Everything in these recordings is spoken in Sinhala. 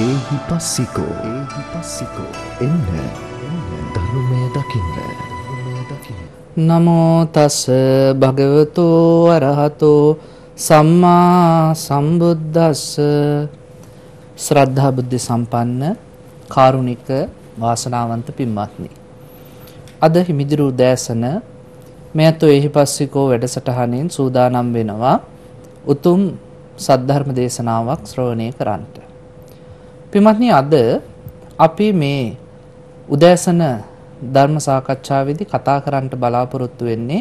ඒහි පස්සිකෝ ඒහි පස්සිකෝ එන්න ධර්මය දකින්න නමෝ තස් භගවතු අරහතෝ සම්මා සම්බුද්දස්ස ශ්‍රද්ධා බුද්ධ සම්පන්න කාරුණික වාසනාවන්ත පින්වත්නි අද හිමිදිරු දෑසන මෙයතු එහි පස්සිකෝ වැඩසටහනෙන් සූදානම් වෙනවා උතුම් සද්ධර්ම දේශනාවක් ශ්‍රවණය කරන්නට. පින්වත්නි අද අපි මේ උදෑසන ධර්ම සාකච්ඡාවේදී කතා කරන්න බලාපොරොත්තු වෙන්නේ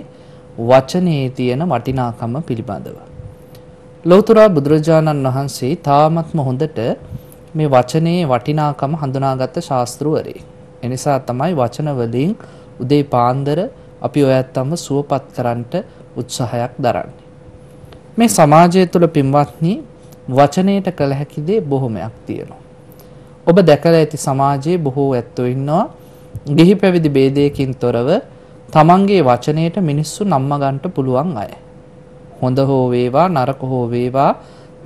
වචනේ තියෙන වටිනාකම පිළිබඳව. ලෞතර බුදුරජාණන් වහන්සේ තාමත්ම හොඳට මේ වචනේ වටිනාකම හඳුනාගත්ත ශාස්ත්‍රවරේ. එනිසා තමයි වචන වලින් උදේ පාන්දර අපි ඔයත්තම සුවපත් කරන්නට උත්සාහයක් දරන්නේ. මේ සමාජය තුළ පින්වත්නි වචනයට කළ හැකි දේ බොහොමයක් තියෙනවා. ඔබ දැකලා ඇති සමාජයේ බොහෝ ඇත්තෝ ඉන්නවා ගිහි පැවිදි ભેදයකින් තොරව තමන්ගේ වචනයට මිනිස්සු නම්ම ගන්නට පුළුවන් අය. හොඳ හෝ වේවා නරක හෝ වේවා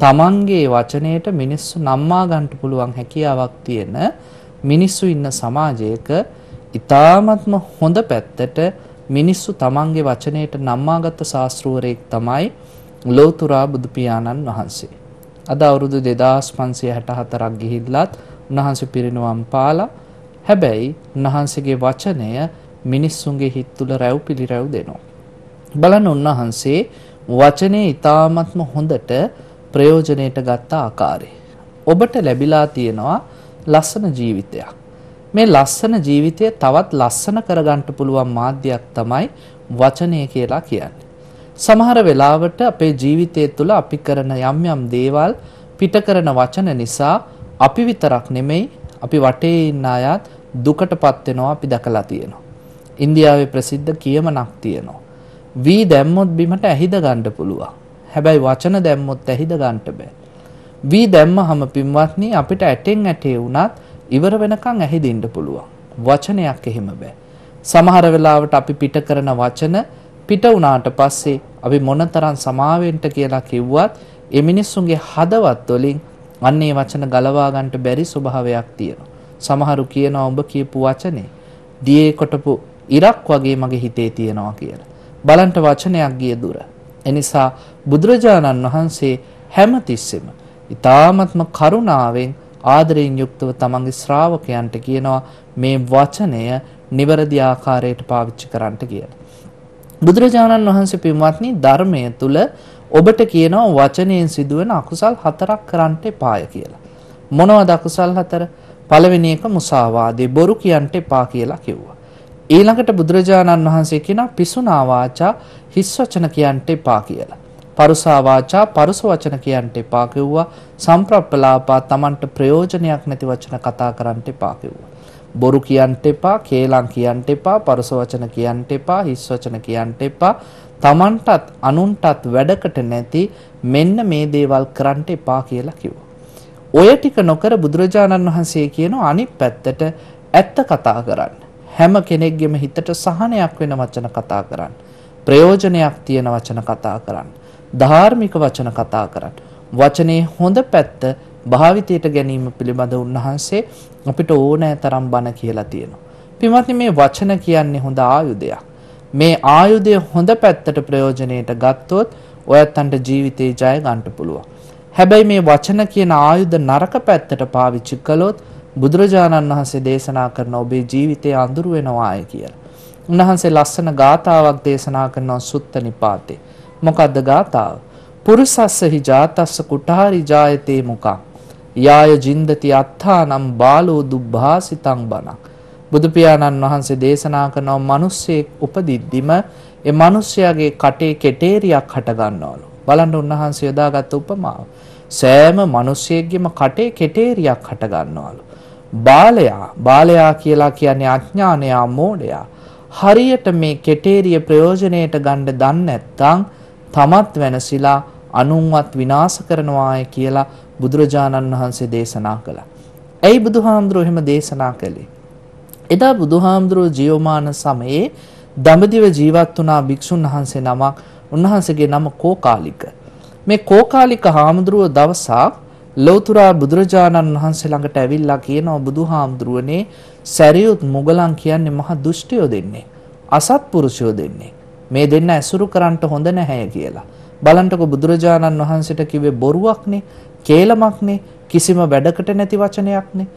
තමන්ගේ වචනයට මිනිස්සු නම්මා ගන්නට පුළුවන් හැකියාවක් තියෙන මිනිස්සු ඉන්න සමාජයක ඊ타ත්ම හොඳ පැත්තට මිනිස්සු තමන්ගේ වචනයට නම්මාගත් ශාස්ත්‍රූවරයෙක් තමයි ලෝතුරා බුදු පියාණන් වහන්සේ. අද අවුරුදු 2564ක් ගිහිල්ලත් උන්වහන්සේ පිරිනුවම් පාලා හැබැයි උන්වහන්සේගේ වචනය මිනිස්සුන්ගේ හිත් තුළ රැව් පිළිරැව් දෙනවා. බලන්න උන්වහන්සේ වචනය ඉතාමත්ම හොඳට ප්‍රයෝජනයට ගත්තා ආකාරය. ඔබට ලැබිලා තියෙනවා ලස්සන ජීවිතයක්. මේ ලස්සන ජීවිතය තවත් ලස්සන කරගන්නට පුළුවන් මාධ්‍යයක් තමයි වචනය කියලා කියන්නේ. සමහර වෙලාවට අපේ ජීවිතය තුළ අපි කරන යම් යම් දේවල් පිට කරන වචන නිසා අපි විතරක් නෙමෙයි අපි වටේ ඉන්න අයත් දුකටපත් වෙනවා අපි දැකලා තියෙනවා. ඉන්දියාවේ ප්‍රසිද්ධ කියමනක් තියෙනවා. වී දැම්මොත් බිමට ඇහිද ගන්න පුළුවන්. හැබැයි වචන දැම්මොත් ඇහිද ගන්න බෑ. වී දැම්මහම පින්වත්නි අපිට ඇටෙන් ඇටේ වුණත් ඉවර වෙනකන් ඇහිදින්න පුළුවන්. වචනයක් එහෙම බෑ. සමහර වෙලාවට අපි පිට කරන වචන පිට වුණාට පස්සේ අපි මොනතරම් සමාවෙන්ට කියලා කිව්වත් ඒ මිනිස්සුන්ගේ හදවත් වලින් අන්න ඒ වචන ගලවා ගන්නට බැරි ස්වභාවයක් තියෙනවා. සමහරු කියනවා ඔබ කියපු වචනේ දියේ කොටපු ඉරක් වගේ මගේ හිතේ තියෙනවා කියලා. බලන්ට වචනයක් ගිය දුර. එනිසා බුදුරජාණන් වහන්සේ හැමතිස්සෙම ඊ타ත්ම කරුණාවෙන් ආදරයෙන් යුක්තව තමන්ගේ ශ්‍රාවකයන්ට කියනවා මේ වචනය නිවැරදි ආකාරයට පාවිච්චි කරන්නට කියලා. බුදුරජාණන් වහන්සේ පින්වත්නි ධර්මය තුල ඔබට කියනවා වචනයෙන් සිදුවෙන අකුසල් හතරක් කරන්න එපාය කියලා. මොනවද අකුසල් හතර? පළවෙනි එක මුසාවාදේ බොරු කියන්ට එපා කියලා කිව්වා. ඊළඟට බුදුරජාණන් වහන්සේ කියනවා පිසුනා වාචා හිස් වචන කියන්ට එපා කියලා. පරුසා වාචා පරුස වචන කියන්ට එපා කිව්වා. සම්ප්‍රප්පලාපා Tamanට ප්‍රයෝජනයක් නැති වචන කතා කරන්ට එපා කිව්වා. බොරු කියන්ට එපා, කේලම් කියන්ට එපා, පරුස වචන කියන්ට එපා, හිස් වචන කියන්ට එපා. Tamanටත් අනුන්ටත් වැඩකට නැති මෙන්න මේ දේවල් කරන්න එපා කියලා කිව්වා. ඔය ටික නොකර බුදුරජාණන් වහන්සේ කියන අනිත් පැත්තට ඇත්ත කතා කරන්න. හැම කෙනෙක්ගෙම හිතට සහනයක් වෙන වචන කතා කරන්න. ප්‍රයෝජනයක් තියෙන වචන කතා කරන්න. ධාර්මික වචන කතා කරන්න. වචනේ හොඳ පැත්ත භාවිතයට ගැනීම පිළිබඳ උන්වහන්සේ අපිට ඕනෑ තරම් බණ කියලා තියෙනවා. පින්වත්නි මේ වචන කියන්නේ හොඳ ආයුධයක්. මේ ආයුධය හොඳ පැත්තට ප්‍රයෝජනයට ගත්තොත් ඔයත්න්ට ජීවිතේ ජය ගන්න පුළුවන්. හැබැයි මේ වචන කියන ආයුධ නරක පැත්තට පාවිච්චි කළොත් බුදුරජාණන් වහන්සේ දේශනා කරන ඔබේ ජීවිතය අඳුර වෙනවාය කියලා. උන්වහන්සේ ලස්සන ගාතාවක් දේශනා කරනවා සුත්ත නිපාතේ. මොකද්ද ගාතාව? පුරුසස්සහි ජාතස්ස කුටාරි ජායතේ මුකං. යාය ජින්දති අත්තානම් බාලෝ දුබ්භාසිතං බණක්. බුදු පියාණන් වහන්සේ දේශනා කරනවා මිනිස්සෙක් උපදිද්දිම ඒ මිනිස්යාගේ කටේ කෙටේරියක් හට ගන්නවලු. බලන්න උන්වහන්සේ යොදාගත් උපමාව. සෑම මිනිස්සෙක්ගේම කටේ කෙටේරියක් හට ගන්නවලු. බාලයා බාලයා කියලා කියන්නේ අඥානයා මෝඩයා. හරියට මේ කෙටේරිය ප්‍රයෝජනයට ගන්න දන්නේ නැත්නම් තමත් වෙනසිලා අනුන්වත් විනාශ කරනවාය කියලා බුදුරජාණන් වහන්සේ දේශනා කළා. ඇයි බුදුහාමුදුරුවෝ එහෙම දේශනා කළේ? එදා බුදුහාමුදුරුවෝ ජීවමාන සමයේ දඹදිව ජීවත් වුණා භික්ෂුන් වහන්සේ නමක් උන්වහන්සේගේ නම කෝකාලික මේ කෝකාලික හාමුදුරුවෝ දවසක් ලෞතර බුදුරජාණන් වහන්සේ ළඟට ඇවිල්ලා කියනවා බුදුහාමුදුරුවනේ සැරියුත් මුගලන් කියන්නේ මහා දුෂ්ටයෝ දෙන්නේ අසත්පුරුෂයෝ දෙන්නේ මේ දෙන්න ඇසුරු කරන්න හොඳ නැහැ කියලා බලන්ටකො බුදුරජාණන් වහන්සේට කිව්වේ බොරුවක්නේ කේලමක්නේ කිසිම වැඩකට නැති වචනයක්නේ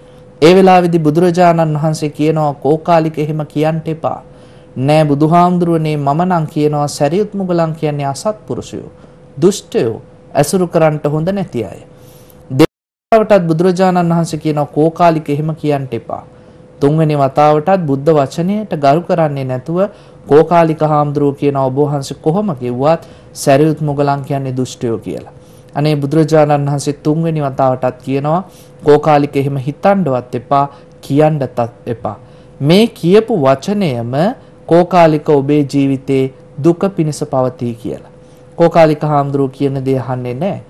ඒ වෙලාවේදී බුදුරජාණන් වහන්සේ කියනවා කෝකාලික එහෙම කියන්න එපා. නෑ බුදුහාමුදුරුවනේ මම නම් කියනවා සැරියුත් මුගලන් කියන්නේ අසත්පුරුෂයෝ, දුෂ්ටයෝ, ඇසුරු කරන්නට හොඳ නැති අය. දෙවටත් බුදුරජාණන් වහන්සේ කියනවා කෝකාලික එහෙම කියන්න එපා. තුන්වෙනි වතාවටත් බුද්ධ වචනයට ගරු කරන්නේ නැතුව කෝකාලික හාමුදුරුවෝ කියන ඔබ වහන්සේ කොහොම කිව්වත් සැරියුත් මුගලන් කියන්නේ දුෂ්ටයෝ කියලා. අනේ බුදුරජාණන් වහන්සේ තුන්වෙනි වතාවටත් කියනවා කෝකාලික එහෙම හිතන්නවත් එපා කියන්නත් එපා මේ කියපු වචනයම කෝකාලික ඔබේ ජීවිතේ දුක පිණිස පවතී කියලා කෝකාලික හාමුදුරුව කියන දේ අහන්නේ නැහැ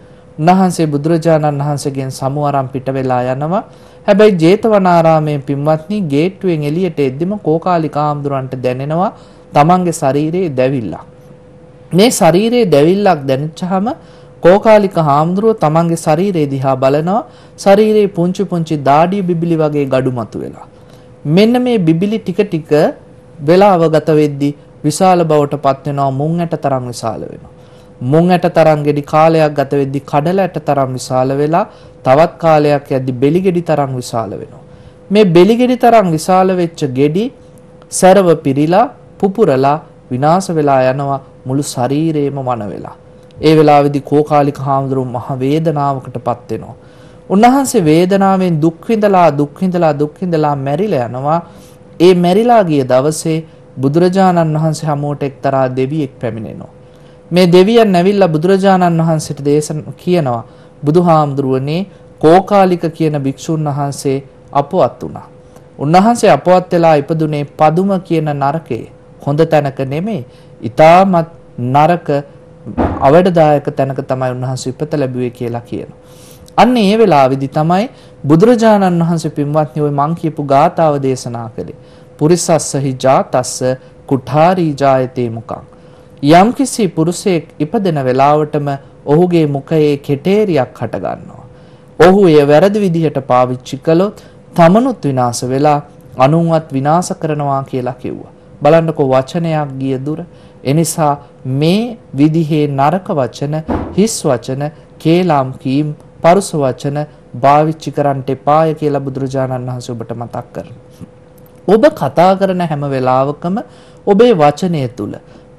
උන්වහන්සේ බුදුරජාණන් වහන්සේගෙන් සමුවරම් පිට වෙලා යනවා හැබැයි ජේතවනාරාමයේ පින්වත්නි ගේට්ටුවෙන් එළියට එද්දිම කෝකාලික හාමුදුරන්ට දැනෙනවා තමන්ගේ ශරීරයේ දැවිල්ලක් මේ ශරීරයේ දැවිල්ලක් දැනෙච්චාම කෝකාලික හාමුදුරුව තමන්ගේ ශරීරය දිහා බලනවා ශරීරයේ පුංචි පුංචි දාඩිය බිබිලි වගේ gadu මතු වෙලා මෙන්න මේ බිබිලි ටික ටික වෙලාව ගත වෙද්දී විශාල බවට පත් වෙනවා මුං ඇට තරම් විශාල වෙනවා මුං ඇට තරම් ගෙඩි කාලයක් ගත වෙද්දී කඩල ඇට තරම් විශාල වෙලා තවත් කාලයක් යද්දී බෙලි ගෙඩි තරම් විශාල වෙනවා මේ බෙලි ගෙඩි තරම් විශාල වෙච්ච ගෙඩි සරව පිරීලා පුපුරලා විනාශ වෙලා යනවා මුළු ශරීරේම මන වෙලා ඒ වෙලාවේදී කෝකාලික හාමුදුරුවෝ මහ වේදනාවකටපත් වෙනවා. උන්වහන්සේ වේදනාවෙන් දුක් විඳලා දුක් විඳලා දුක් විඳලා මැරිලා යනවා. ඒ මැරිලා ගිය දවසේ බුදුරජාණන් වහන්සේ හමුවට එක්තරා දෙවියෙක් පැමිණෙනවා. මේ දෙවියන් නැවිල්ලා බුදුරජාණන් වහන්සේට දේශන කියනවා බුදුහාමුදුරුවනේ කෝකාලික කියන භික්ෂුන් වහන්සේ අපවත් වුණා. උන්වහන්සේ අපවත් වෙලා ඉපදුනේ පදුම කියන නරකේ. හොඳ තැනක නෙමෙයි. ඊටමත් නරක අවඩදායක තැනක තමයි උන්වහන්සේ උපත ලැබුවේ කියලා කියනවා. අන්න ඒ වෙලාවේදී තමයි බුදුරජාණන් වහන්සේ පින්වත්නි ওই මං කියපු ගාතාව දේශනා කළේ. පුරිසස්සහි ජාතස්ස කුඨාරී ජායතේ මුඛං. යම්කිසි පුරුෂයෙක් ඉපදෙන වෙලාවටම ඔහුගේ මුඛයේ කෙටේරියක් හට ගන්නවා. ඔහු එය වැරදි විදිහට පාවිච්චි කළොත් තමනුත් විනාශ වෙලා අනුන්වත් විනාශ කරනවා කියලා කිව්වා. බලන්නකෝ වචනයක් ගිය දුර. එනිසා මේ විදිහේ නරක වචන, හිස් වචන, කේලම් කීම්, පරුස වචන භාවිතා කරන්නට එපාය කියලා බුදුරජාණන් වහන්සේ ඔබට මතක් කරනවා. ඔබ කතා කරන හැම වෙලාවකම ඔබේ වචනය තුල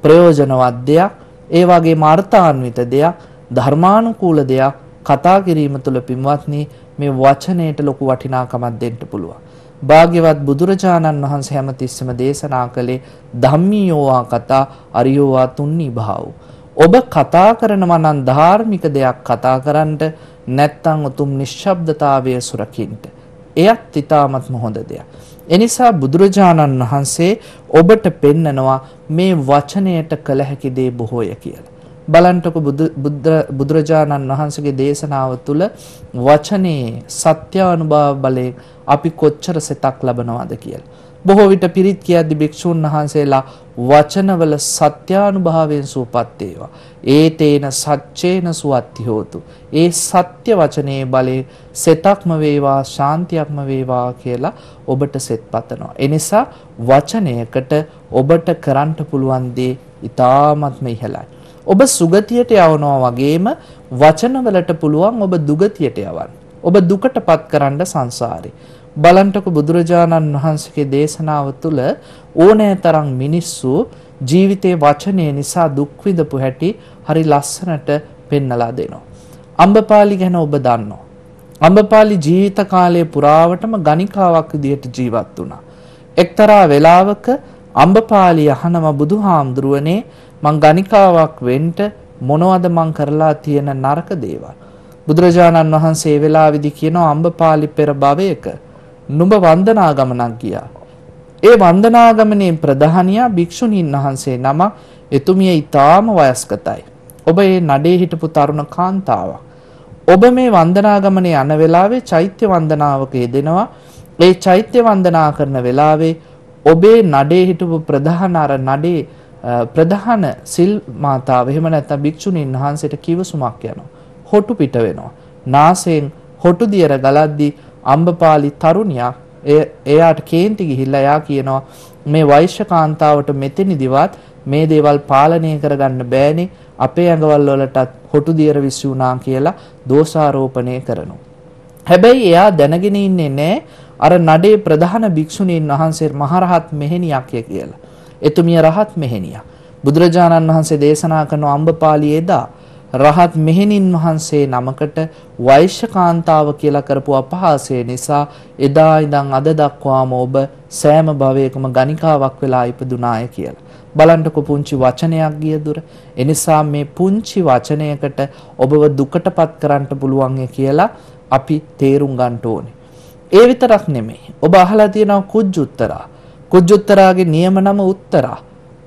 ප්‍රයෝජනවත් දෙයක්, ඒ වගේම අර්ථාන්විත දෙයක්, ධර්මානුකූල දෙයක් කතා කිරීම තුළ පින්වත්නි මේ වචනයට ලොකු වටිනාකමක් දෙන්න පුළුවන්. භාග්‍යවත් බුදුරජාණන් වහන්සේ හැමතිස්සම දේශනා කළේ ධම්මියෝවා කතා අරියෝවා තුන්නි භාව. ඔබ කතා කරනවා නම් ධාර්මික දෙයක් කතා කරන්නට නැත්නම් උතුම් නිශ්ශබ්දතාවය සුරකින්න. එයත් ඊටාත්ම හොඳ දෙයක්. එනිසා බුදුරජාණන් වහන්සේ ඔබට පෙන්නනවා මේ වචනයට කළ හැකි දේ බොහෝය කියලා. බලන්ටකො බුදුරජාණන් වහන්සේගේ දේශනාව තුළ වචනයේ සත්‍ය අනුභව බලයෙන් අපි කොච්චර සෙතක් ලබනවාද කියලා. බොහෝ විට පිරිත් කියද්දි භික්ෂූන් වහන්සේලා වචනවල සත්‍යානුභාවයෙන් සූපත් වේවා. ඒ තේන සච්චේන සුවත්ති හෝතු. ඒ සත්‍ය වචනේ බලේ සෙතක්ම වේවා ශාන්තියක්ම වේවා කියලා ඔබට සෙත් පතනවා. එනිසා වචනයකට ඔබට කරන්න පුළුවන් දේ ඊ타ත්ම ඉහළයි. ඔබ සුගතියට යවනවා වගේම වචනවලට පුළුවන් ඔබ දුගතියට යවන්න. ඔබ දුකටපත් කරන්න සංසාරේ. බලන්ටකෝ බුදුරජාණන් වහන්සේගේ දේශනාව තුළ ඕනෑ තරම් මිනිස්සු ජීවිතේ වචනය නිසා දුක් විඳපු හැටි හරි ලස්සනට පෙන්නලා දෙනවා. අම්බපාලි ගැන ඔබ දන්නවා. අම්බපාලි ජීවිත කාලය පුරාවටම ගණිකාවක් විදියට ජීවත් වුණා. එක්තරා වෙලාවක අම්බපාලි අහනවා බුදුහාමුදුරුවනේ මං ගණිකාවක් වෙන්න මොනවද මං කරලා තියෙන නරක දේවල් බුදුරජාණන් වහන්සේ වෙලාවේදී කියනවා අම්බපාලි පෙර භවයක නුඹ වන්දනා ගමනක් ගියා ඒ වන්දනා ගමනේ ප්‍රධානියා භික්ෂුණීන් වහන්සේ නම එතුමිය ඊටාම වයස්ගතයි ඔබ ඒ නඩේ හිටපු තරුණ කාන්තාවක් ඔබ මේ වන්දනා ගමනේ යන වෙලාවේ චෛත්‍ය වන්දනාවක යෙදෙනවා ඒ චෛත්‍ය වන්දනා කරන වෙලාවේ ඔබේ නඩේ හිටපු ප්‍රධාන අර නඩේ ප්‍රධාන සිල් මාතාව එහෙම නැත්නම් භික්ෂුණීන් වහන්සේට කිවසුමක් යනවා. හොටු පිට වෙනවා. නාසයෙන් හොටු දියර ගලද්දී අම්බපාලි තරුණියක් එය එයාට කේන්ති ගිහිල්ලා එයා කියනවා මේ වෛශ්‍ය කාන්තාවට මෙතෙනිදිවත් මේ දේවල් පාලනය කරගන්න බෑනේ අපේ ඇඟවල් වලටත් හොටු දියර විශ්ුණා කියලා දෝෂාරෝපණය කරනවා. හැබැයි එයා දැනගෙන ඉන්නේ නැහැ අර නඩේ ප්‍රධාන භික්ෂුණීන් වහන්සේ මහරහත් මෙහෙණියක් කියලා. එතුමිය රහත් මෙහෙණිය. බුදුරජාණන් වහන්සේ දේශනා කරන අම්බපාලියේ දා රහත් මෙහෙණින් වහන්සේ නමකට වෛශ්‍යකාන්තාව කියලා කරපු අපහාසය නිසා එදා ඉඳන් අද දක්වාම ඔබ සෑම භවයකම ගණිකාවක් වෙලා ඉපදුනාය කියලා. බලන්නකො පුංචි වචනයක් ගිය දුර. එනිසා මේ පුංචි වචනයකට ඔබව දුකටපත් කරන්න පුළුවන් කියලා අපි තේරුම් ගන්න ඕනේ. ඒ විතරක් නෙමෙයි. ඔබ අහලා තියෙනවා කුජ්ජුත්තරා. කුජ්ජුත්තරාගේ නියම නම උත්තරා.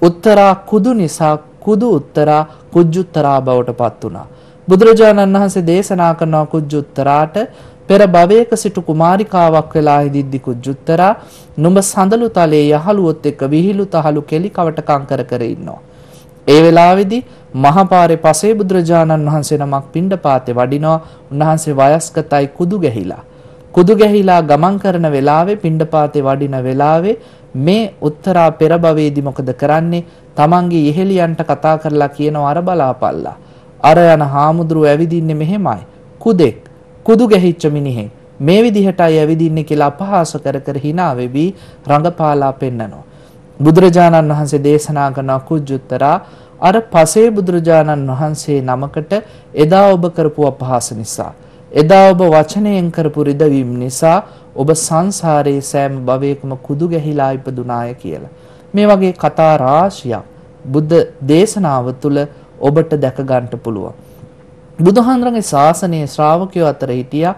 උත්තරා කුදු නිසා කුදු උත්තරා කුජ්ජුත්තරා බවට පත් වුණා. බුදුරජාණන් වහන්සේ දේශනා කරන කුජ්ජුත්තරාට පෙර භවයක සිටු කුමාරිකාවක් වෙලා හිටිද්දි කුජ්ජුත්තරා නුඹ සඳලු තලයේ යහලුවොත් එක්ක විහිළු තහළු කෙලි කවටකම් කර කර ඉන්නවා. ඒ වෙලාවේදී මහපාරේ පසේ බුදුරජාණන් වහන්සේ නමක් පිණ්ඩපාතේ වඩිනවා. උන්වහන්සේ වයස්ගතයි කුදු ගැහිලා. කුදු ගැහිලා ගමන් කරන වෙලාවේ පිණ්ඩපාතේ වඩින වෙලාවේ මේ උත්තරා පෙර භවයේදී මොකද කරන්නේ? Tamange යෙහෙලියන්ට කතා කරලා කියනවා අර බලාපල්ලා. අර යන හාමුදුරුව ඇවිදින්නේ මෙහෙමයි. කුදෙක් කුදු ගැහිච්ච මිනිහෙක් මේ විදිහටයි ඇවිදින්නේ කියලා අපහාස කර කර hina වෙවි රඟපාලා පෙන්නනවා. බුදුරජාණන් වහන්සේ දේශනා කරන කුජුත්තරා අර පසේ බුදුරජාණන් වහන්සේ නමකට එදා ඔබ කරපු අපහාස නිසා එදා ඔබ වචනයෙන් කරපු රිදවීම නිසා ඔබ සංසාරයේ සෑම භවයකම කුදු ගැහිලා ඉපදුනාය කියලා. මේ වගේ කතා රාශියක් බුද්ධ දේශනාව තුළ ඔබට දැක ගන්නට පුළුවන්. බුදුහන්රගේ ශාසනයේ ශ්‍රාවකයෝ අතර හිටියා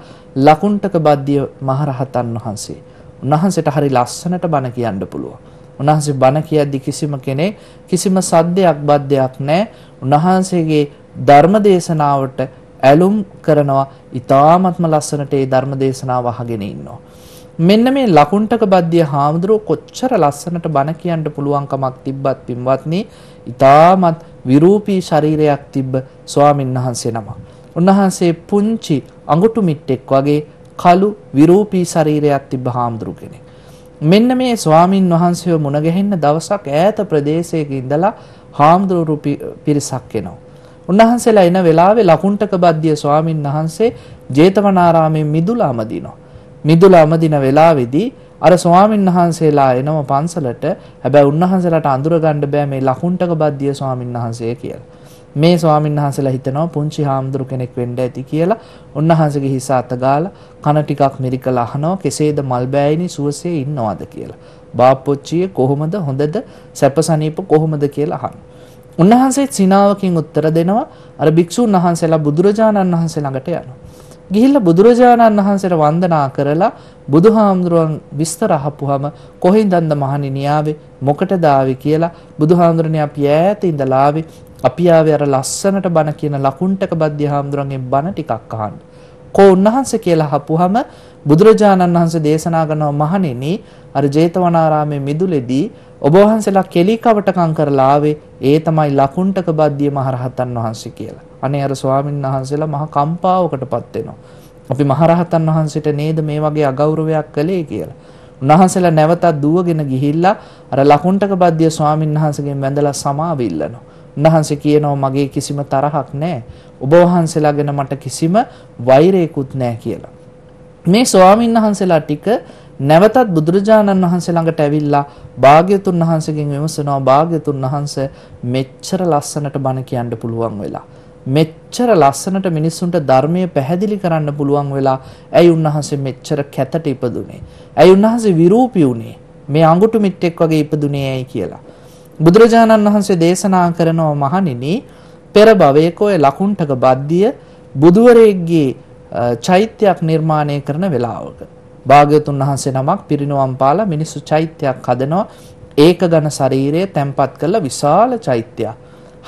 ලකුණ්ඨක බද්දිය මහරහතන් වහන්සේ. උන්වහන්සේට හරි ලස්සනට බණ කියන්න පුළුවන්. උන්වහන්සේ බණ කියද්දි කිසිම කෙනෙක් කිසිම සද්දයක් බද්දයක් නැහැ. උන්වහන්සේගේ ධර්ම දේශනාවට ඇලුම් කරනවා ඉතාමත්ම ලස්සනට ඒ ධර්ම දේශනාව අහගෙන ඉන්නවා. මෙන්න මේ ලකුණ්ටක බද්ධිය හාමුදුරුව කොච්චර ලස්සනට බණ කියන්න පුළුවන්කමක් තිබ්බත් පින්වත්නි ඉතාමත් විරූපී ශරීරයක් තිබ්බ ස්වාමින් වහන්සේ නමක්. උන්වහන්සේ පුංචි අඟුටු මිට්ටෙක් වගේ කළු විරූපී ශරීරයක් තිබ්බ හාමුදුරු කෙනෙක්. මෙන්න මේ ස්වාමින් වහන්සේව මුණ ගැහෙන්න දවසක් ඈත ප්‍රදේශයක ඉඳලා හාමුදුරු පිරිසක් එනවා. උන්වහන්සේලා එන වෙලාවේ ලකුණ්ඩක බද්දිය ස්වාමින් වහන්සේ ජේතවනාරාමයෙන් මිදුලාම දිනවා. මිදුලාම දින වෙලාවේදී අර ස්වාමින් වහන්සේලා එනම පන්සලට හැබැයි උන්වහන්සේලාට අඳුරගන්න බෑ මේ ලකුණ්ඩක බද්දිය ස්වාමින් වහන්සේ කියලා. මේ ස්වාමීන් වහන්සේලා හිතනවා පුංචි හාමුදුරු කෙනෙක් වෙන්න ඇති කියලා. උන්වහන්සේගේ හිස අත ගාලා කන ටිකක් මිරිකලා අහනවා කෙසේද මල් බෑයිනි සුවසේ ඉන්නවද කියලා. බාප්පොච්චියේ කොහොමද හොඳද සැපසනීප කොහොමද කියලා අහනවා. උන්වහන්සේ සිනාවකින් උත්තර දෙනවා අර භික්ෂූන් වහන්සේලා බුදුරජාණන් වහන්සේ ළඟට යනවා. ගිහිල්ලා බුදුරජාණන් වහන්සේට වන්දනා කරලා බුදුහාමුදුරුවන් විස්තර අහපුවම කොහින්දන්ද මහණෙනි ආවේ මොකටද ආවේ කියලා බුදුහාමුදුරනේ අපි ඈත ඉඳලා ආවේ අපි ආවේ අර ලස්සනට බණ කියන ලකුණ්ඩක බද්දේ හාමුදුරන්ගෙන් බණ ටිකක් අහන්න. කෝ උන්වහන්සේ කියලා අහපුවම බුදුරජාණන් වහන්සේ දේශනා කරනවා මහණෙනි අර ජේතවනාරාමේ මිදුලේදී ඔබ වහන්සේලා කෙලි කවටකම් කරලා ආවේ ඒ තමයි ලකුණ්ඩක බද්දිය මහරහතන් වහන්සේ කියලා. අනේ අර ස්වාමීන් වහන්සේලා මහා කම්පාවකටපත් වෙනවා. අපි මහරහතන් වහන්සේට නේද මේ වගේ අගෞරවයක් කළේ කියලා. උන්වහන්සේලා නැවතත් දුවගෙන ගිහිල්ලා අර ලකුණ්ඩක බද්දිය ස්වාමීන් වහන්සේගෙන් වැඳලා සමාව ඉල්ලනවා. උන්වහන්සේ කියනවා මගේ කිසිම තරහක් නැහැ. ඔබ වහන්සේලා ගැන මට කිසිම වෛරයකුත් නැහැ කියලා. මේ ස්වාමීන් වහන්සේලා ටික නැවතත් බුදුරජාණන් වහන්සේ ළඟට ඇවිල්ලා භාග්‍යතුන් වහන්සේගෙන් විමසනවා භාග්‍යතුන් වහන්සේ මෙච්චර ලස්සනට බණ කියන්න පුළුවන් වෙලා මෙච්චර ලස්සනට මිනිස්සුන්ට ධර්මය පැහැදිලි කරන්න පුළුවන් වෙලා ඇයි උන්වහන්සේ මෙච්චර කැතට ඉපදුනේ? ඇයි උන්වහන්සේ විරූපී වුනේ? මේ අඟුටු මිට්ටෙක් වගේ ඉපදුනේ ඇයි කියලා. බුදුරජාණන් වහන්සේ දේශනා කරනවා මහණෙනි පෙර භවයක ඔය ලකුණ්ඨක බද්දිය බුදුවරයෙක්ගේ චෛත්‍යයක් නිර්මාණය කරන වෙලාවක භාග්‍යතුන් වහන්සේ නමක් පිරිනුවම් පාලා මිනිස්සු චෛත්‍යයක් හදනවා. ඒක ඝන ශරීරය තැම්පත් කරලා විශාල චෛත්‍යයක්.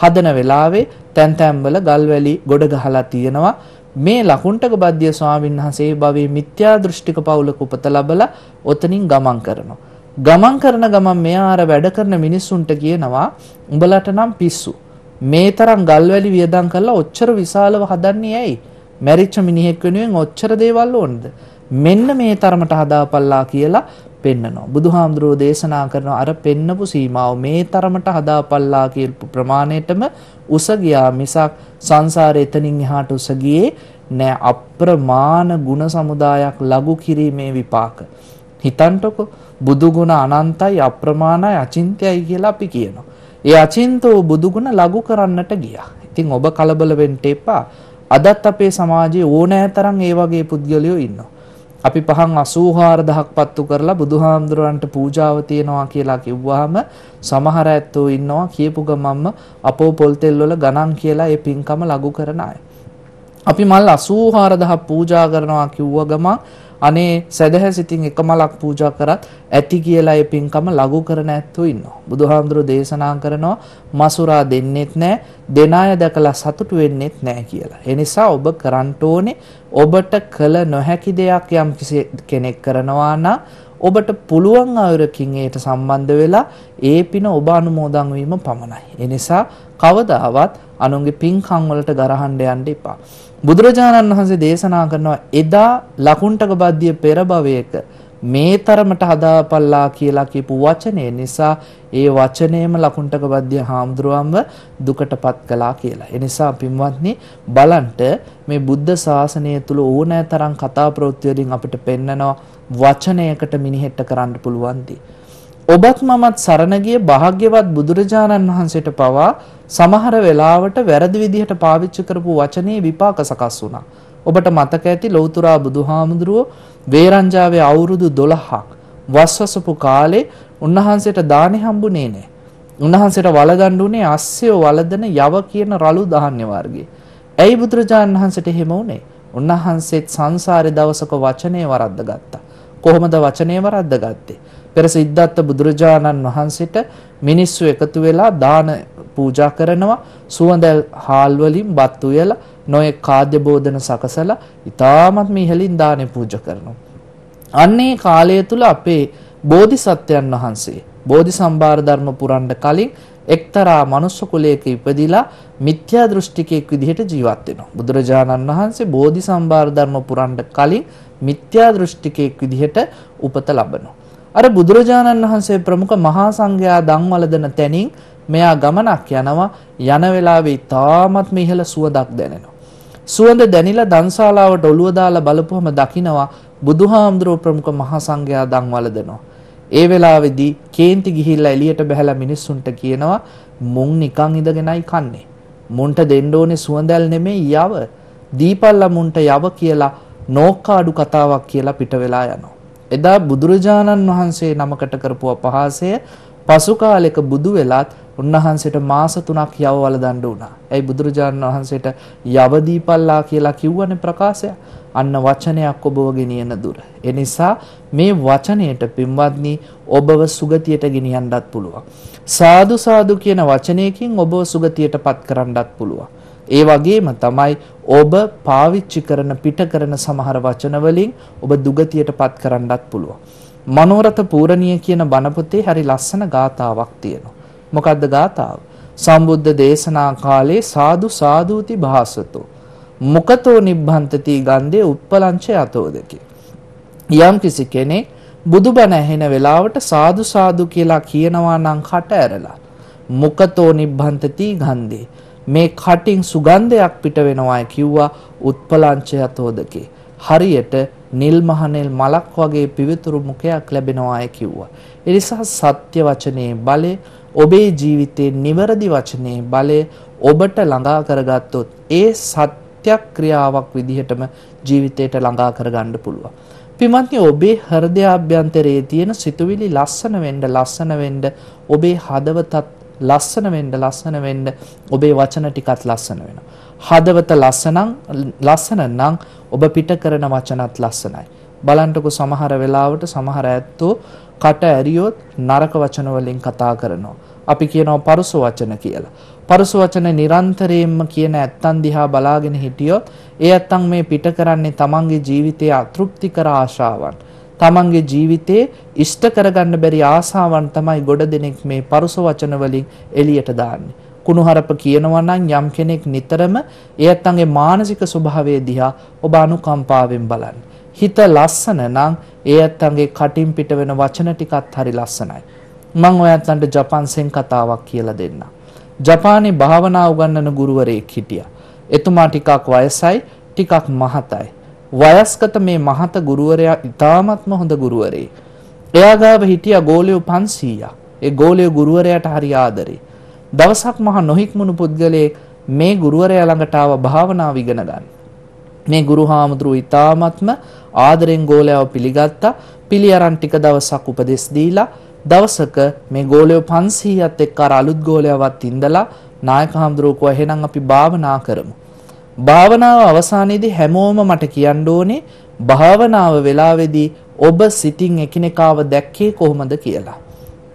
හදන වෙලාවේ තැන් තැන්වල ගල්වැලි ගොඩ ගහලා තියෙනවා. මේ ලකුණ්ඩක බද්දිය ස්වාමීන් වහන්සේ භවයේ මිත්‍යා දෘෂ්ටික පවුලක උපත ලැබලා ඔතනින් ගමන් කරනවා. ගමන් කරන ගමන් මෙයා අර වැඩ කරන මිනිස්සුන්ට කියනවා උඹලට නම් පිස්සු. මේ තරම් ගල්වැලි වියදම් කරලා ඔච්චර විශාලව හදන්නේ ඇයි? මැරිච්ච මිනිහෙක් වෙනුවෙන් ඔච්චර දේවල් ඕනද? මෙන්න මේ තරමට හදාපල්ලා කියලා පෙන්නනවා. බුදුහාමුදුරුවෝ දේශනා කරන අර පෙන්නපු සීමාව මේ තරමට හදාපල්ලා කියපු ප්‍රමාණයටම උස ගියා මිසක් සංසාරේ එතනින් එහාට උස ගියේ නෑ අප්‍රමාණ ಗುಣ සමුදායක් ලඝු කිරීමේ විපාක. හිතන්ටකො බුදු ගුණ අනන්තයි අප්‍රමාණයි අචින්තයයි කියලා අපි කියනවා. ඒ අචින්තෝ බුදු ගුණ ලඝු කරන්නට ගියා. ඉතින් ඔබ කලබල වෙන්න එපා. අදත් අපේ සමාජයේ ඕනෑ තරම් ඒ වගේ පුද්ගලයෝ ඉන්නවා. අපි පහන් 84000ක් පත්තු කරලා බුදුහාමුදුරන්ට පූජාව තියනවා කියලා කිව්වහම සමහර ඇත්තෝ ඉන්නවා කියපු ගමන්ම අපෝ පොල් තෙල් වල ගණන් කියලා ඒ පින්කම ලඝු කරන අය. අපි මල් 84000 පූජා කරනවා කිව්ව ගමන් අනේ සැදැහැ සිතින් එක මලක් පූජා කරත් ඇති කියලා ඒ පින්කම ලඝු කරන ඇත්තෝ ඉන්නවා. බුදුහාමුදුරු දේශනා කරනවා මසුරා දෙන්නෙත් නැහැ, දෙන අය දැකලා සතුටු වෙන්නෙත් නැහැ කියලා. ඒ නිසා ඔබ කරන්න ඕනේ ඔබට කළ නොහැකි දෙයක් යම් කෙනෙක් කරනවා නම් ඔබට පුළුවන් ආයුරකින් ඒට සම්බන්ධ වෙලා ඒ පින ඔබ අනුමෝදන් වීම පමණයි. ඒ නිසා කවදාවත් අනුන්ගේ පින්කම් වලට ගරහන්න යන්න එපා. බුදුරජාණන් වහන්සේ දේශනා කරනවා එදා ලකුණ්ඩක බද්දිය පෙර භවයක මේ තරමට හදාපල්ලා කියලා කියපු වචනය නිසා ඒ වචනයම ලකුණ්ඩක බද්දිය හාමුදුරුවන්ව දුකටපත් කළා කියලා. ඒ නිසා පින්වත්නි බලන්ට මේ බුද්ධ ශාසනය තුල ඕනෑ තරම් කතා ප්‍රවෘත්ති වලින් අපිට පෙන්නනවා වචනයකට මිනිහෙට කරන්න පුළුවන් දේ. ඔබත් මමත් සරණ ගිය භාග්‍යවත් බුදුරජාණන් වහන්සේට පවා සමහර වෙලාවට වැරදි විදිහට පාවිච්චි කරපු වචනේ විපාක සකස් වුණා. ඔබට මතක ඇති ලෞතුරා බුදුහාමුදුරුව වේරංජාවේ අවුරුදු 12ක් වස්වසපු කාලේ උන්වහන්සේට දානේ හම්බුනේ නැහැ. උන්වහන්සේට වළඳන්න උනේ අස්සය වළඳන යව කියන රළු ධාන්‍ය වර්ගයේ. ඇයි බුදුරජාණන් වහන්සේට එහෙම වුනේ? උන්වහන්සේත් සංසාරේ දවසක වචනේ වරද්දගත්තා. කොහොමද වචනේ වරද්දගත්තේ? පෙර සිද්ධාර්ථ බුදුරජාණන් වහන්සේට මිනිස්සු එකතු වෙලා දාන පූජා කරනවා සුවඳල් හාල් වලින් බත් උයලා නොයෙක් කාද්‍ය බෝධන සකසලා ඊටමත් මිහලින් දානේ පූජා කරනවා. අන්නේ කාලය තුල අපේ බෝධිසත්වයන් වහන්සේ බෝධිසම්භාර ධර්ම පුරන්න කලින් එක්තරා මනුස්ස කුලයක ඉපදිලා මිත්‍යා දෘෂ්ටිකයෙක් විදිහට ජීවත් වෙනවා. බුදුරජාණන් වහන්සේ බෝධිසම්භාර ධර්ම පුරන්න කලින් මිත්‍යා දෘෂ්ටිකයෙක් විදිහට උපත ලබනවා. අර බුදුරජාණන් වහන්සේ ප්‍රමුඛ මහා සංඝයා දන්වලදන තැනින් මෙයා ගමනක් යනවා යන වෙලාවේ තාමත් ඉහළ සුවඳක් දැනෙනවා. සුවඳ දැනිලා දන්ශාලාවට ඔළුව දාලා බලපුවම දකිනවා බුදුහාමුදුරුවෝ ප්‍රමුඛ මහා සංඝයා දන්වලදනවා. ඒ වෙලාවේදී කේන්ති ගිහිල්ලා එළියට බහැලා මිනිස්සුන්ට කියනවා මුන් නිකන් ඉඳගෙනයි කන්නේ. මුන්ට දෙන්න ඕනේ සුවඳල් නෙමෙයි යව. දීපල්ලා මුන්ට යව කියලා නෝක්කාඩු කතාවක් කියලා පිට වෙලා යනවා. එදා බුදුරජාණන් වහන්සේ නමකට කරපු අපහාසය පසු කාලෙක බුදු වෙලත් උන්වහන්සේට මාස 3ක් යවවල දඬු වුණා. ඇයි බුදුරජාණන් වහන්සේට යවදීපල්ලා කියලා කිව්වනේ ප්‍රකාශය. අන්න වචනයක් ඔබව ගෙනියන දුර. ඒ නිසා මේ වචනයට පින්වත්නි ඔබව සුගතියට ගෙනියන්නත් පුළුවන්. සාදු සාදු කියන වචනයකින් ඔබව සුගතියටපත් කරන්නත් පුළුවන්. ඒ වගේම තමයි ඔබ පාවිච්චි කරන පිට කරන සමහර වචන වලින් ඔබ දුගතියටපත් කරන්නත් පුළුවන්. මනෝරත පූර්ණිය කියන බණ පොතේ හරි ලස්සන ගාතාවක් තියෙනවා. මොකද්ද ගාතාව? සම්බුද්ධ දේශනා කාලේ සාදු සාදුති භාසතෝ මුකතෝ නිබ්බන්තති ගන්ධේ උප්පලංච යතෝදකේ. යම් කිසි කෙනෙක් බුදුබණ ඇහෙන වෙලාවට සාදු සාදු කියලා කියනවා නම් කට ඇරලා මුකතෝ නිබ්බන්තති ගන්ධේ මේ කටින් සුගන්ධයක් පිට වෙනවායි කිව්වා උත්පලංචයතෝදකේ. හරියට නිල් මහනෙල් මලක් වගේ පිවිතුරු මුඛයක් ලැබෙනවායි කිව්වා. එනිසා සත්‍ය වචනේ බලය ඔබේ ජීවිතේ නිවැරදි වචනේ බලය ඔබට ළඟා කරගත්තොත් ඒ සත්‍යක්‍රියාවක් විදිහටම ජීවිතයට ළඟා කරගන්න පුළුවන්. පිමන්ති ඔබේ හෘදයාභ්‍යන්තරයේ තියෙන සිතුවිලි ලස්සන වෙන්න ලස්සන වෙන්න ඔබේ හදවතත් ලස්සන වෙන්න ලස්සන වෙන්න ඔබේ වචන ටිකත් ලස්සන වෙනවා. හදවත ලස්සනං ලස්සන නම් ඔබ පිට කරන වචනත් ලස්සනයි. බලන්නකෝ සමහර වෙලාවට සමහර ඇත්තෝ කට ඇරියොත් නරක වචන වලින් කතා කරනවා. අපි කියනවා පරුස වචන කියලා. පරුස වචන නිරන්තරයෙන්ම කියන ඇත්තන් දිහා බලාගෙන හිටියොත් ඒ ඇත්තන් මේ පිට කරන්නේ තමන්ගේ ජීවිතය අතෘප්ති කර ආශාවන්. තමන්ගේ ජීවිතේ ඉෂ්ට කරගන්න බැරි ආසාවන් තමයි ගොඩ දෙනෙක් මේ පරුස වචන වලින් එළියට දාන්නේ. කුණුහරප කියනවා නම් යම් කෙනෙක් නිතරම එයත්ගේ මානසික ස්වභාවය දිහා ඔබ අනුකම්පාවෙන් බලන්න. හිත ලස්සන නම් එයත්ගේ කටින් පිට වෙන වචන ටිකත් හරි ලස්සනයි. මම ඔයත්න්ට ජපන්සෙන් කතාවක් කියලා දෙන්නම්. ජපානයේ භාවනා උගන්වන ගුරුවරයෙක් හිටියා. එතුමා ටිකක් වයසයි, ටිකක් මහතයි. වයස්ගත මේ මහත ගුරුවරයා ඉතාමත්ම හොඳ ගුරුවරේ. එයා ගාව හිටියා ගෝලයෝ 500ක්. ඒ ගෝලයෝ ගුරුවරයාට හරි ආදරේ. දවසක් මහා නොහික්මුණු පුද්ගලයේ මේ ගුරුවරයා ළඟට ආව භාවනාව ඉගෙන ගන්න. මේ ගුරුහාමුදුරුව ඉතාමත්ම ආදරෙන් ගෝලයාව පිළිගත්තා. පිළි අරන් ටික දවසක් උපදෙස් දීලා දවසක මේ ගෝලයෝ 500ත් එක්ක අර අලුත් ගෝලයාවත් ඉඳලා නායක හාමුදුරුවෝ කිව්වා එහෙනම් අපි භාවනා කරමු. භාවනාව අවසානයේදී හැමෝම මට කියන්න ඕනේ භාවනාව වෙලාවේදී ඔබ සිතින් එකිනෙකාව දැක්කේ කොහොමද කියලා.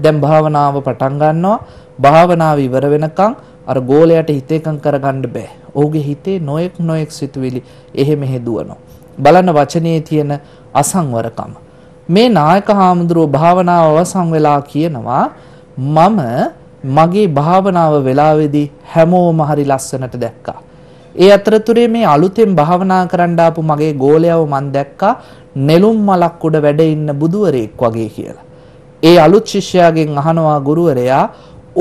දැන් භාවනාව පටන් ගන්නවා භාවනාව ඉවර වෙනකන් අර ගෝලයට හිත එකඟ කරගන්න බෑ. ඔහුගේ හිතේ නොඑක් නොඑක් සිතුවිලි එහෙ මෙහෙ දුවනවා. බලන්න වචනේ තියෙන අසංවරකම. මේ නායක හාමුදුරුව භාවනාව අවසන් වෙලා කියනවා මම මගේ භාවනාව වෙලාවේදී හැමෝම හරි ලස්සනට දැක්කා. ඒ අතරතුරේ මේ අලුතෙන් භාවනා කරන්න ආපු මගේ ගෝලයාව මන් දැක්කා නෙළුම් මලක් උඩ වැඩ ඉන්න බුදුවරයෙක් වගේ කියලා. ඒ අලුත් ශිෂ්‍යයාගෙන් අහනවා ගුරුවරයා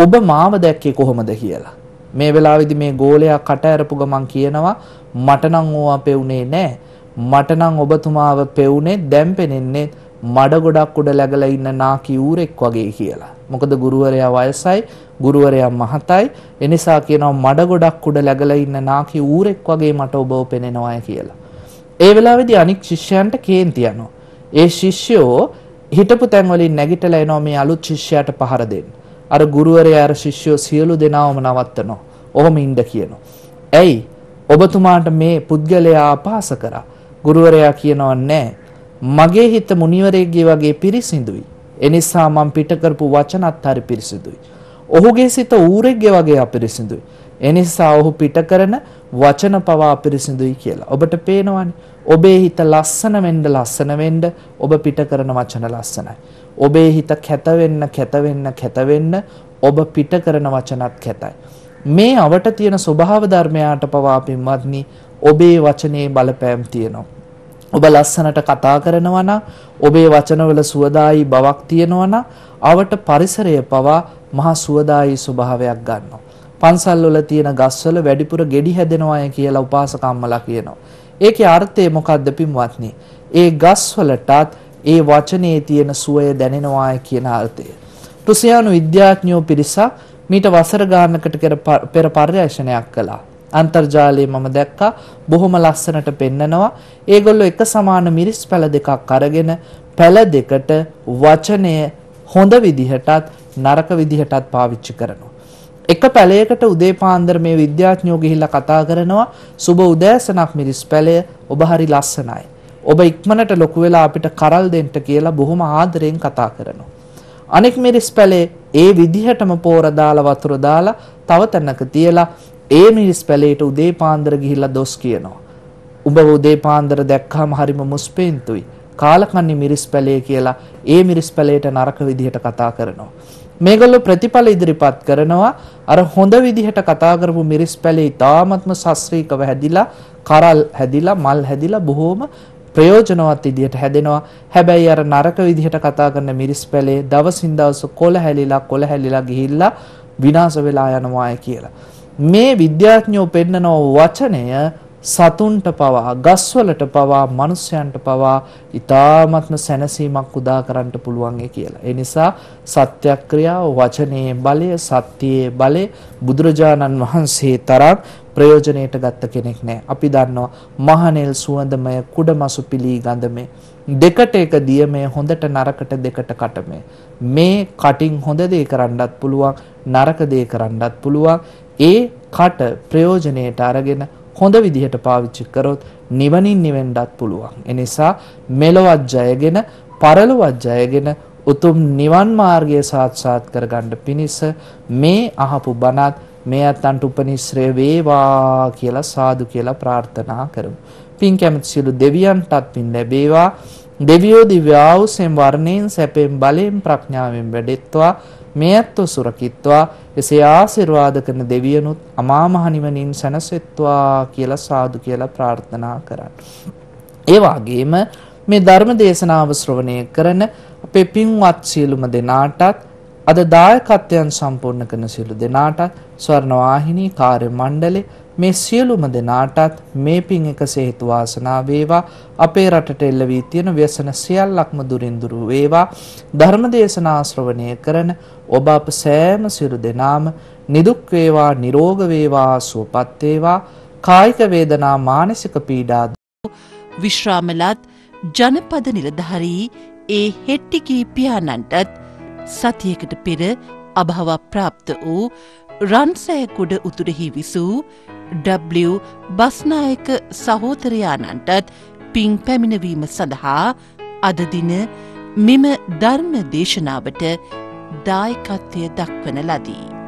ඔබ මාව දැක්කේ කොහොමද කියලා. මේ වෙලාවේදී මේ ගෝලයා කට ඇරපු ගමන් කියනවා මට නම් ඕවා පෙවුනේ නෑ. මට නම් ඔබතුමාව පෙවුනේ දැන් පෙනෙන්නේ මඩ ගොඩක් උඩ läගලා ඉන්න නාකි ඌරෙක් වගේ කියලා. මොකද ගුරුවරයා වයසයි, ගුරුවරයා මහතයි. එනිසා කියනවා මඩ ගොඩක් උඩ läගලා ඉන්න නාකි ඌරෙක් වගේ මට ඔබව පෙනෙනවාය කියලා. ඒ වෙලාවේදී අනික් ශිෂ්‍යයන්ට කේන්ති යනවා. ඒ ශිෂ්‍යෝ හිටපු තැන් වලින් නැගිටලා එනවා මේ අලුත් ශිෂ්‍යයාට පහර දෙන්න. අර ගුරුවරයා අර ශිෂ්‍යෝ සියලු දෙනාවම නවත්තනවා. ඔහොම ඉන්න කියනවා. ඇයි? ඔබතුමාට මේ පුද්ගලයා අපහාස කරා. ගුරුවරයා කියනවා නෑ. මගේ හිත මුනිවරයෙක්ගේ වගේ පිරිසිදුයි. එනිසා මම පිට කරපු වචනත් හරි පිරිසිදුයි. ඔහුගේ සිත ඌරෙක්ගේ වගේ අපිරිසිදුයි. එනිසා ඔහු පිට කරන වචන පවා අපිරිසිදුයි කියලා. ඔබට පේනවනේ. ඔබේ හිත ලස්සන වෙන්න ලස්සන වෙන්න ඔබ පිට කරන වචන ලස්සනයි. ඔබේ හිත කැත වෙන්න කැත වෙන්න කැත වෙන්න ඔබ පිට කරන වචනත් කැතයි. මේ අවට තියෙන ස්වභාව ධර්මයාට පවා පින්වත්නි ඔබේ වචනේ බලපෑම් තියෙනවා. ඔබ ලස්සනට කතා කරනවා නම් ඔබේ වචනවල සුවදායි බවක් තියෙනවා නම් අවට පරිසරය පවා මහා සුවදායි ස්වභාවයක් ගන්නවා. පන්සල් වල තියෙන ගස්වල වැඩිපුර ගෙඩි හැදෙනවාය කියලා උපාසක අම්මලා කියනවා. ඒකේ අර්ථය මොකද්ද පින්වත්නි? ඒ ගස්වලටත් ඒ වචනේ තියෙන සුවය දැනෙනවාය කියන අර්ථය. රුසියානු විද්‍යාඥයෝ පිරිසක් මීට වසර ගානකට පෙර පර්යේෂණයක් කළා. අන්තර්ජාලයේ මම දැක්කා බොහොම ලස්සනට පෙන්නනවා. ඒගොල්ලෝ එක සමාන මිරිස් පැල දෙකක් අරගෙන පැල දෙකට වචනය හොඳ විදිහටත් නරක විදිහටත් පාවිච්චි කරනවා. එක පැලයකට උදේ පාන්දර මේ විද්‍යාඥයෝ ගිහිල්ලා කතා කරනවා සුබ උදෑසනක් මිරිස් පැලය ඔබ හරි ලස්සනයි. ඔබ ඉක්මනට ලොකු වෙලා අපිට කරල් දෙන්න කියලා බොහොම ආදරෙන් කතා කරනවා. අනෙක් මිරිස් පැලේ ඒ විදිහටම පෝර දාලා වතුර දාලා තව තැනක තියලා ඒ මිරිස් පැලේට උදේ පාන්දර ගිහිල්ලා දොස් කියනවා. උඹ උදේ පාන්දර දැක්කාම හරිම මුස්පෙන්තුයි. කාලකන්ණි මිරිස් පැලේ කියලා ඒ මිරිස් පැලේට නරක විදිහට කතා කරනවා. මේගොල්ලෝ ප්‍රතිඵල ඉදිරිපත් කරනවා අර හොඳ විදිහට කතා කරපු මිරිස් පැලේ ඉතාමත්ම ශස්ත්‍රීකව හැදිලා කරල් හැදිලා මල් හැදිලා බොහෝම ප්‍රයෝජනවත් විදිහට හැදෙනවා. හැබැයි අර නරක විදිහට කතා කරන මිරිස් පැලේ දවසින් දවස කොළ හැලිලා කොළ හැලිලා ගිහිල්ලා විනාශ වෙලා යනවායි කියලා. මේ විද්‍යාඥයෝ පෙන්නන වචනය සතුන්ට පවා ගස්වලට පවා මිනිසයන්ට පවා ඊ타ත්ම සැනසීමක් උදා කරන්න පුළුවන් කියලා. ඒ නිසා සත්‍යක්‍රියාව වචනයේ බලය සත්‍යයේ බලය බුදුරජාණන් වහන්සේ තරම් ප්‍රයෝජනෙට ගත්ත කෙනෙක් නැහැ. අපි දන්නවා මහනෙල් සුවඳමය කුඩමසු පිලී ගඳමේ දෙකට එක දියමේ හොඳට නරකට දෙකට කටමේ මේ කටින් හොඳ දේ කරන්නත් පුළුවන් නරක දේ කරන්නත් පුළුවන් ඒ කට ප්‍රයෝජනයට අරගෙන හොඳ විදිහට පාවිච්චි කරොත් නිවනින් නිවෙන්නත් පුළුවන් එනිසා මෙලොවත් ජයගෙන පරලොවත් ජයගෙන උතුම් නිවන් මාර්ගය සාක්ෂාත් කරගන්න පිණිස මේ අහපු බණත් මේ අත්තන්ට උපනිශ්‍රය වේවා කියලා සාදු කියලා ප්‍රාර්ථනා කරමු පින් කැමති සියලු දෙවියන්ටත් පින් ලැබේවා දෙවියෝ දිව්‍ය ආයුෂෙන් වර්ණයෙන් සැපෙන් බලෙන් ප්‍රඥාවෙන් වැඩෙත්වා මේ ඇත්තෝ සුරකිත්වා එසේ ආශිර්වාද කරන දෙවියනුත් අමා මහ නිවනින් සැනසෙත්වා කියලා සාදු කියලා ප්‍රාර්ථනා කරන්න. ඒ වගේම මේ ධර්ම දේශනාව ශ්‍රවණය කරන අපේ පින්වත් සියලුම දෙනාටත් අද දායකත්වයන් සම්පූර්ණ කරන සියලු දෙනාටත් ස්වර්ණවාහිනී කාර්ය මණ්ඩලයේ මේ සියලුම දෙනාටත් මේ පින් එකසේ හේතු වාසනා වේවා අපේ රටට එල්ල වී තියෙන ව්‍යසන සියල්ලක්ම දුරින් දුර වේවා ධර්ම දේශනා ශ්‍රවණය කරන ඔබ අප සෑම සිරු දෙනාම නිදුක් වේවා නිරෝග වේවා සුවපත් වේවා කායික වේදනා මානසික පීඩා විශ්‍රාමලත් ජනපද නිලධාරී ඒ හෙට්ටිකී පියාණන්ටත් සතියකට පෙර අභාව ප්‍රාප්ත වූ රන්සෑකුඩ උතුරෙහි විසූ ඩබ්ලිව් බස්නායක සහෝතරයාණන්ටත් පින් පැමිණවීම සඳහා අදදින මෙම ධර්ම දේශනාවට දායකත්වය දක්වන ලදී.